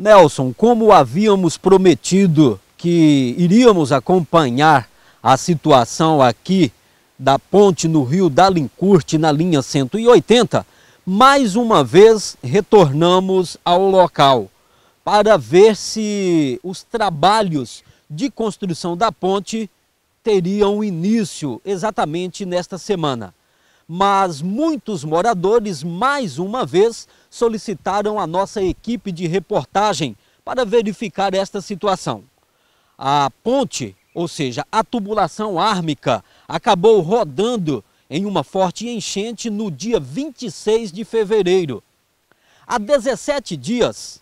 Nelson, como havíamos prometido que iríamos acompanhar a situação aqui da ponte no Rio da na linha 180, mais uma vez retornamos ao local para ver se os trabalhos de construção da ponte teriam início exatamente nesta semana mas muitos moradores, mais uma vez, solicitaram a nossa equipe de reportagem para verificar esta situação. A ponte, ou seja, a tubulação ármica, acabou rodando em uma forte enchente no dia 26 de fevereiro. Há 17 dias,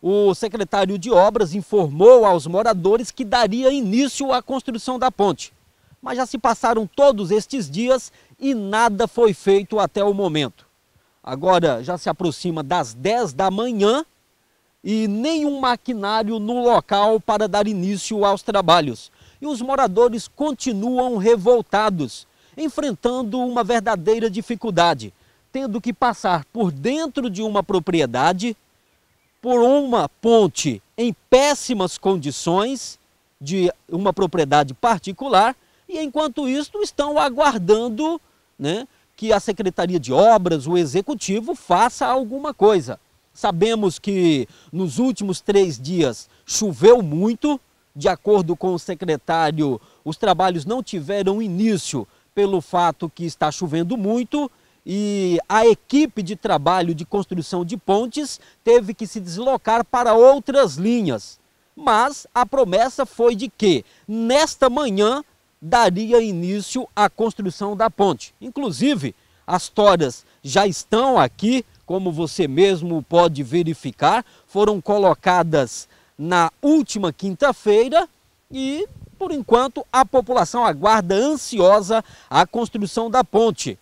o secretário de obras informou aos moradores que daria início à construção da ponte. Mas já se passaram todos estes dias e nada foi feito até o momento. Agora já se aproxima das 10 da manhã e nenhum maquinário no local para dar início aos trabalhos. E os moradores continuam revoltados, enfrentando uma verdadeira dificuldade, tendo que passar por dentro de uma propriedade, por uma ponte em péssimas condições de uma propriedade particular, e enquanto isso estão aguardando né, que a Secretaria de Obras, o Executivo, faça alguma coisa. Sabemos que nos últimos três dias choveu muito, de acordo com o secretário, os trabalhos não tiveram início pelo fato que está chovendo muito e a equipe de trabalho de construção de pontes teve que se deslocar para outras linhas. Mas a promessa foi de que nesta manhã daria início à construção da ponte. Inclusive, as toras já estão aqui, como você mesmo pode verificar, foram colocadas na última quinta-feira e, por enquanto, a população aguarda ansiosa a construção da ponte.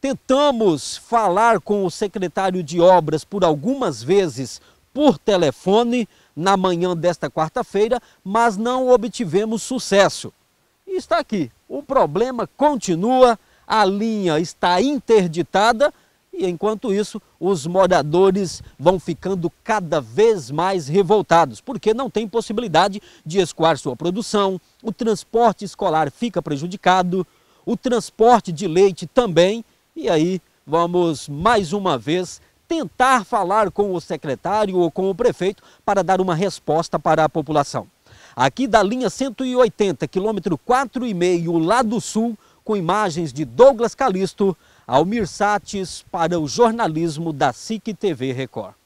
Tentamos falar com o secretário de obras por algumas vezes por telefone na manhã desta quarta-feira, mas não obtivemos sucesso está aqui. O problema continua, a linha está interditada e, enquanto isso, os moradores vão ficando cada vez mais revoltados, porque não tem possibilidade de escoar sua produção, o transporte escolar fica prejudicado, o transporte de leite também. E aí vamos mais uma vez tentar falar com o secretário ou com o prefeito para dar uma resposta para a população. Aqui da linha 180, quilômetro 4,5, lado sul, com imagens de Douglas Calisto, Almir Sates para o jornalismo da SIC TV Record.